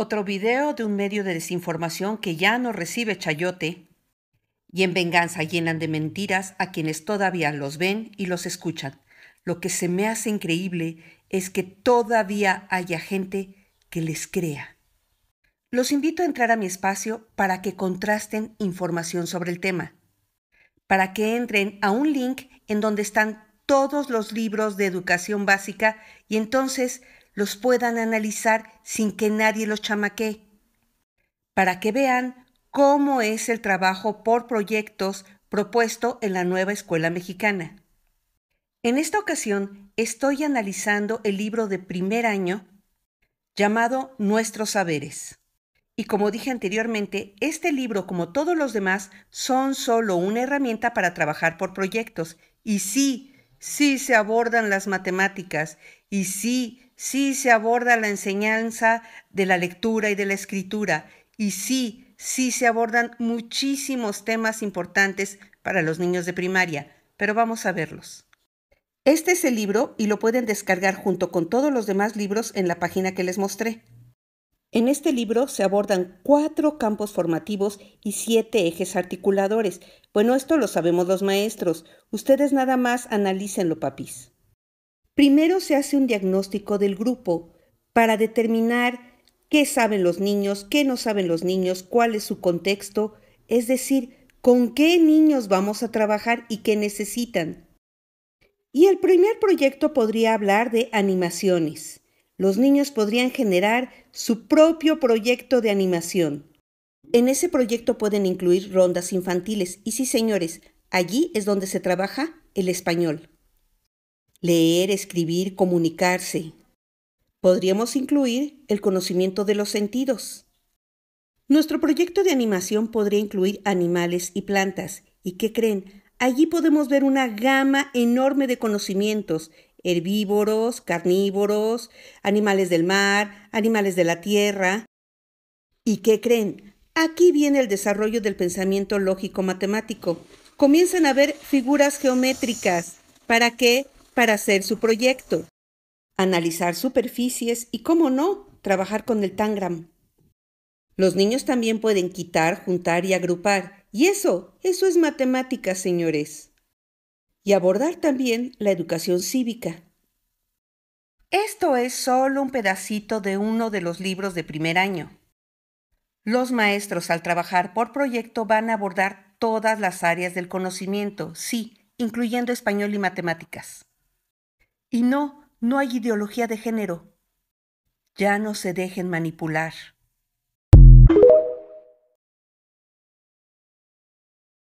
Otro video de un medio de desinformación que ya no recibe chayote y en venganza llenan de mentiras a quienes todavía los ven y los escuchan. Lo que se me hace increíble es que todavía haya gente que les crea. Los invito a entrar a mi espacio para que contrasten información sobre el tema, para que entren a un link en donde están todos los libros de educación básica y entonces los puedan analizar sin que nadie los chamaquee, para que vean cómo es el trabajo por proyectos propuesto en la nueva escuela mexicana. En esta ocasión estoy analizando el libro de primer año llamado Nuestros Saberes. Y como dije anteriormente, este libro, como todos los demás, son solo una herramienta para trabajar por proyectos. Y sí, sí se abordan las matemáticas, y sí sí se aborda la enseñanza de la lectura y de la escritura, y sí, sí se abordan muchísimos temas importantes para los niños de primaria, pero vamos a verlos. Este es el libro y lo pueden descargar junto con todos los demás libros en la página que les mostré. En este libro se abordan cuatro campos formativos y siete ejes articuladores. Bueno, esto lo sabemos los maestros. Ustedes nada más analícenlo, papis. Primero se hace un diagnóstico del grupo para determinar qué saben los niños, qué no saben los niños, cuál es su contexto, es decir, con qué niños vamos a trabajar y qué necesitan. Y el primer proyecto podría hablar de animaciones. Los niños podrían generar su propio proyecto de animación. En ese proyecto pueden incluir rondas infantiles y sí señores, allí es donde se trabaja el español leer, escribir, comunicarse. Podríamos incluir el conocimiento de los sentidos. Nuestro proyecto de animación podría incluir animales y plantas. ¿Y qué creen? Allí podemos ver una gama enorme de conocimientos, herbívoros, carnívoros, animales del mar, animales de la tierra. ¿Y qué creen? Aquí viene el desarrollo del pensamiento lógico matemático. Comienzan a ver figuras geométricas. ¿Para qué? para hacer su proyecto, analizar superficies y, cómo no, trabajar con el tangram. Los niños también pueden quitar, juntar y agrupar, y eso, eso es matemática, señores. Y abordar también la educación cívica. Esto es solo un pedacito de uno de los libros de primer año. Los maestros al trabajar por proyecto van a abordar todas las áreas del conocimiento, sí, incluyendo español y matemáticas. Y no, no hay ideología de género. Ya no se dejen manipular.